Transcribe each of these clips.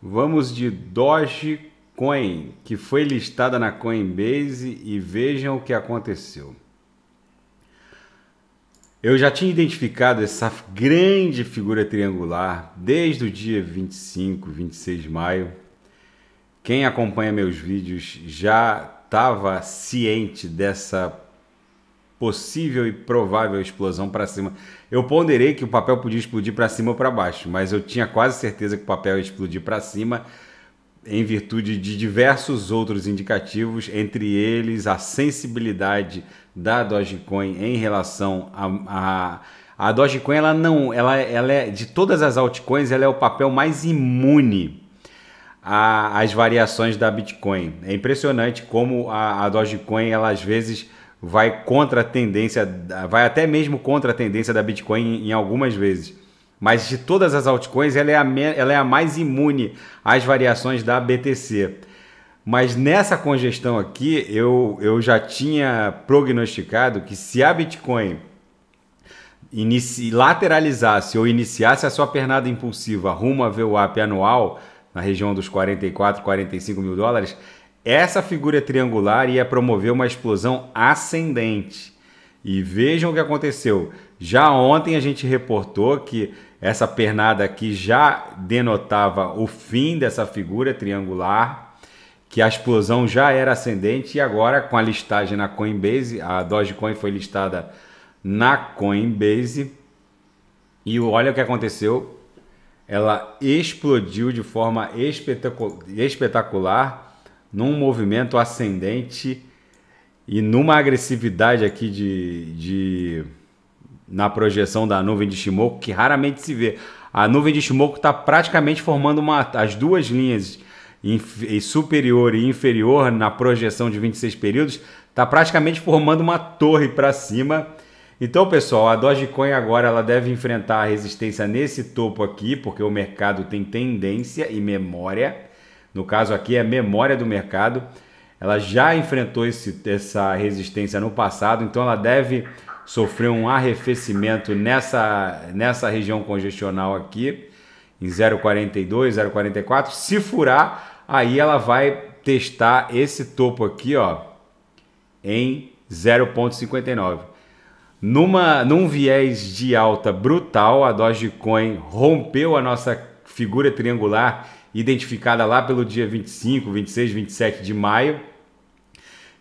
Vamos de Dogecoin, que foi listada na Coinbase e vejam o que aconteceu. Eu já tinha identificado essa grande figura triangular desde o dia 25, 26 de maio. Quem acompanha meus vídeos já estava ciente dessa possível e provável explosão para cima. Eu ponderei que o papel podia explodir para cima ou para baixo, mas eu tinha quase certeza que o papel ia explodir para cima em virtude de diversos outros indicativos, entre eles a sensibilidade da Dogecoin em relação a, a, a Dogecoin, ela não, ela, ela é de todas as altcoins, ela é o papel mais imune às variações da Bitcoin. É impressionante como a, a Dogecoin, ela às vezes vai contra a tendência, vai até mesmo contra a tendência da Bitcoin em, algumas vezes. Mas de todas as altcoins, ela é, a ela é a mais imune às variações da BTC. Mas nessa congestão aqui, eu, eu já tinha prognosticado que se a Bitcoin inici, lateralizasse ou iniciasse a sua pernada impulsiva rumo a VWAP anual, na região dos 44, 45 mil dólares, essa figura é triangular ia é promover uma explosão ascendente. E vejam o que aconteceu. Já ontem a gente reportou que essa pernada aqui já denotava o fim dessa figura triangular, que a explosão já era ascendente e agora com a listagem na Coinbase, a Dogecoin foi listada na Coinbase. E olha o que aconteceu. Ela explodiu de forma espetacular num movimento ascendente e numa agressividade aqui de, de na projeção da nuvem de Shimoku que raramente se vê. A nuvem de Shimoku está praticamente formando uma, as duas linhas superior e inferior na projeção de 26 períodos, está praticamente formando uma torre para cima. Então, pessoal, a Dogecoin agora ela deve enfrentar a resistência nesse topo aqui, porque o mercado tem tendência e memória no caso aqui é memória do mercado. Ela já enfrentou esse, essa resistência no passado, então ela deve sofrer um arrefecimento nessa, nessa região congestional aqui, em 0,42, 0,44. Se furar, aí ela vai testar esse topo aqui, ó, em 0,59. Numa, num viés de alta brutal, a Dogecoin rompeu a nossa figura triangular identificada lá pelo dia 25, 26, 27 de maio,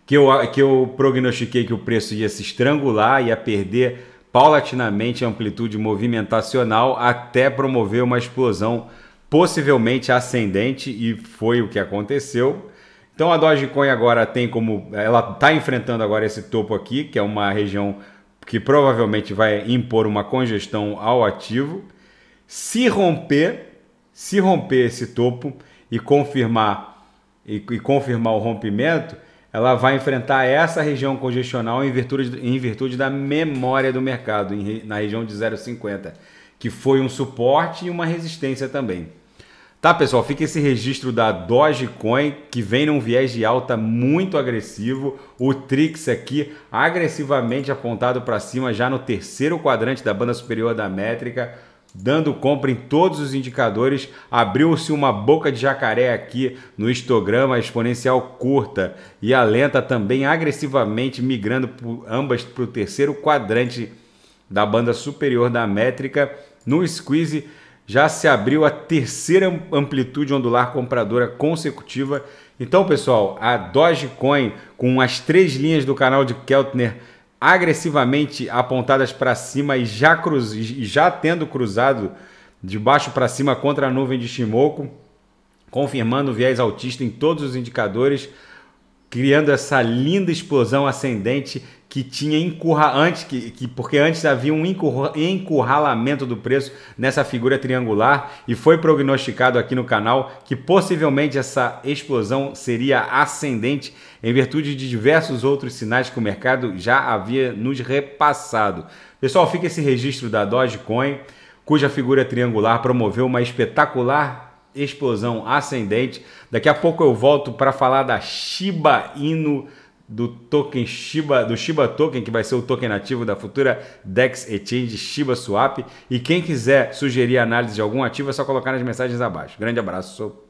que eu, que eu prognostiquei que o preço ia se estrangular, ia perder paulatinamente amplitude movimentacional até promover uma explosão possivelmente ascendente e foi o que aconteceu. Então a Dogecoin agora tem como ela está enfrentando agora esse topo aqui, que é uma região que provavelmente vai impor uma congestão ao ativo. Se romper, se romper esse topo e confirmar e, e confirmar o rompimento, ela vai enfrentar essa região congestional em virtude, em virtude da memória do mercado, em, na região de 0,50, que foi um suporte e uma resistência também. Tá, pessoal, fica esse registro da Dogecoin, que vem num viés de alta muito agressivo. O Trix aqui agressivamente apontado para cima, já no terceiro quadrante da banda superior da métrica dando compra em todos os indicadores. Abriu-se uma boca de jacaré aqui no histograma, exponencial curta e a lenta também agressivamente migrando por, ambas para o terceiro quadrante da banda superior da métrica. No squeeze já se abriu a terceira amplitude ondular compradora consecutiva. Então, pessoal, a Dogecoin com as três linhas do canal de Keltner agressivamente apontadas para cima e já, cruz, já tendo cruzado de baixo para cima contra a nuvem de Shimoku, confirmando o viés autista em todos os indicadores criando essa linda explosão ascendente que tinha encurra antes que, que porque antes havia um encurra, encurralamento do preço nessa figura triangular e foi prognosticado aqui no canal que possivelmente essa explosão seria ascendente em virtude de diversos outros sinais que o mercado já havia nos repassado. Pessoal, fica esse registro da Dogecoin, cuja figura triangular promoveu uma espetacular explosão ascendente. Daqui a pouco eu volto para falar da Shiba Inu do token Shiba, do Shiba Token, que vai ser o token nativo da futura DEX Exchange Shiba Swap. E quem quiser sugerir análise de algum ativo é só colocar nas mensagens abaixo. Grande abraço.